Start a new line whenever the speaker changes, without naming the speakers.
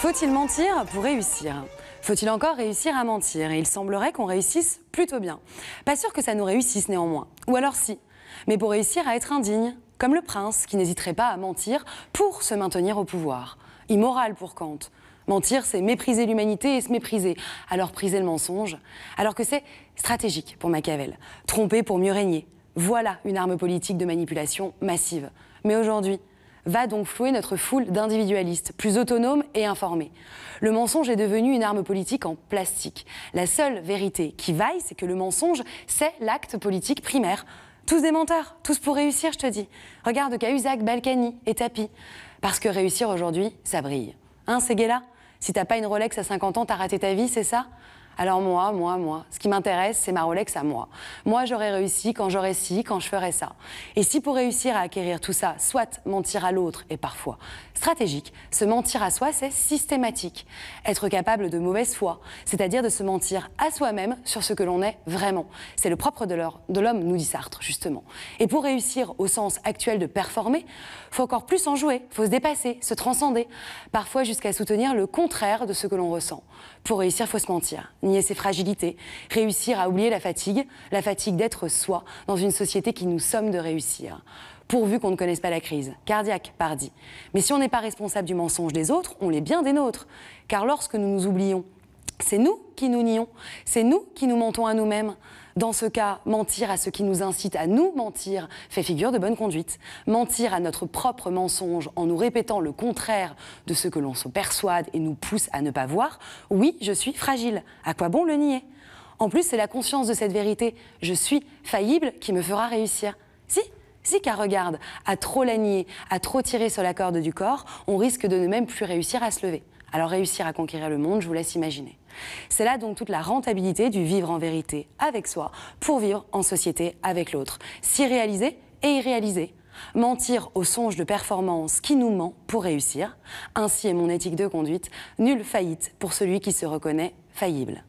Faut-il mentir pour réussir faut-il encore réussir à mentir Et il semblerait qu'on réussisse plutôt bien. Pas sûr que ça nous réussisse néanmoins. Ou alors si. Mais pour réussir à être indigne, comme le prince qui n'hésiterait pas à mentir pour se maintenir au pouvoir. Immoral pour Kant. Mentir, c'est mépriser l'humanité et se mépriser. Alors priser le mensonge. Alors que c'est stratégique pour Machiavel. Tromper pour mieux régner. Voilà une arme politique de manipulation massive. Mais aujourd'hui, va donc flouer notre foule d'individualistes, plus autonomes et informés. Le mensonge est devenu une arme politique en plastique. La seule vérité qui vaille, c'est que le mensonge, c'est l'acte politique primaire. Tous des menteurs, tous pour réussir, je te dis. Regarde Cahuzac, Balkany et Tapi. Parce que réussir aujourd'hui, ça brille. Hein, gays-là Si t'as pas une Rolex à 50 ans, t'as raté ta vie, c'est ça alors moi, moi, moi, ce qui m'intéresse, c'est ma Rolex à moi. Moi, j'aurais réussi quand j'aurais ci, quand je ferais ça. Et si pour réussir à acquérir tout ça, soit mentir à l'autre, et parfois stratégique, se mentir à soi, c'est systématique. Être capable de mauvaise foi, c'est-à-dire de se mentir à soi-même sur ce que l'on est vraiment. C'est le propre de l'homme, nous dit Sartre, justement. Et pour réussir au sens actuel de performer, faut encore plus en jouer, faut se dépasser, se transcender, parfois jusqu'à soutenir le contraire de ce que l'on ressent. Pour réussir, faut se mentir, nier ses fragilités, réussir à oublier la fatigue, la fatigue d'être soi dans une société qui nous somme de réussir pourvu qu'on ne connaisse pas la crise, cardiaque, pardi. Mais si on n'est pas responsable du mensonge des autres, on l'est bien des nôtres. Car lorsque nous nous oublions c'est nous qui nous nions, c'est nous qui nous mentons à nous-mêmes. Dans ce cas, mentir à ce qui nous incite à nous mentir fait figure de bonne conduite. Mentir à notre propre mensonge en nous répétant le contraire de ce que l'on se persuade et nous pousse à ne pas voir, oui, je suis fragile. À quoi bon le nier En plus, c'est la conscience de cette vérité, je suis faillible, qui me fera réussir. Si si car regarde, à trop la nier, à trop tirer sur la corde du corps, on risque de ne même plus réussir à se lever. Alors réussir à conquérir le monde, je vous laisse imaginer. C'est là donc toute la rentabilité du vivre en vérité avec soi pour vivre en société avec l'autre. S'y réaliser et y réaliser. Mentir au songe de performance qui nous ment pour réussir. Ainsi est mon éthique de conduite, nulle faillite pour celui qui se reconnaît faillible.